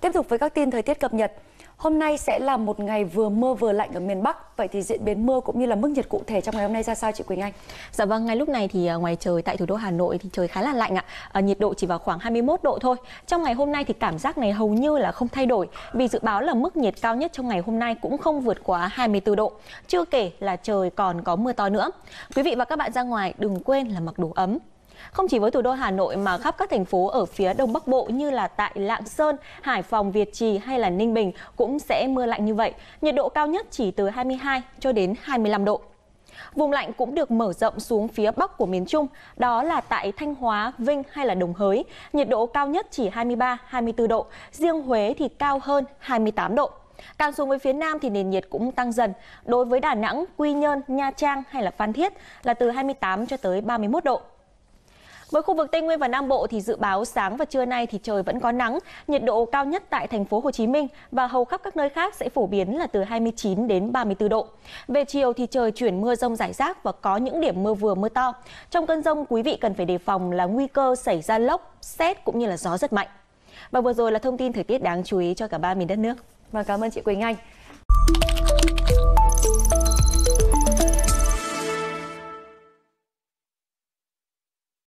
Tiếp tục với các tin thời tiết cập nhật. Hôm nay sẽ là một ngày vừa mưa vừa lạnh ở miền Bắc. Vậy thì diễn biến mưa cũng như là mức nhiệt cụ thể trong ngày hôm nay ra sao chị Quỳnh Anh? Dạ vâng, ngay lúc này thì à, ngoài trời tại thủ đô Hà Nội thì trời khá là lạnh ạ. À, nhiệt độ chỉ vào khoảng 21 độ thôi. Trong ngày hôm nay thì cảm giác này hầu như là không thay đổi vì dự báo là mức nhiệt cao nhất trong ngày hôm nay cũng không vượt quá 24 độ. Chưa kể là trời còn có mưa to nữa. Quý vị và các bạn ra ngoài đừng quên là mặc đủ ấm. Không chỉ với thủ đô Hà Nội mà khắp các thành phố ở phía Đông Bắc Bộ như là tại Lạng Sơn, Hải Phòng, Việt Trì hay là Ninh Bình cũng sẽ mưa lạnh như vậy. Nhiệt độ cao nhất chỉ từ 22 cho đến 25 độ. Vùng lạnh cũng được mở rộng xuống phía bắc của miền Trung, đó là tại Thanh Hóa, Vinh hay là Đồng Hới. Nhiệt độ cao nhất chỉ 23, 24 độ, riêng Huế thì cao hơn 28 độ. Càng xuống với phía Nam thì nền nhiệt cũng tăng dần. Đối với Đà Nẵng, Quy Nhơn, Nha Trang hay là Phan Thiết là từ 28 cho tới 31 độ. Với khu vực Tây Nguyên và Nam Bộ thì dự báo sáng và trưa nay thì trời vẫn có nắng, nhiệt độ cao nhất tại thành phố Hồ Chí Minh và hầu khắp các nơi khác sẽ phổ biến là từ 29 đến 34 độ. Về chiều thì trời chuyển mưa rông rải rác và có những điểm mưa vừa mưa to. Trong cơn rông quý vị cần phải đề phòng là nguy cơ xảy ra lốc, xét cũng như là gió rất mạnh. Và vừa rồi là thông tin thời tiết đáng chú ý cho cả ba miền đất nước. Và vâng, cảm ơn chị Quỳnh Anh.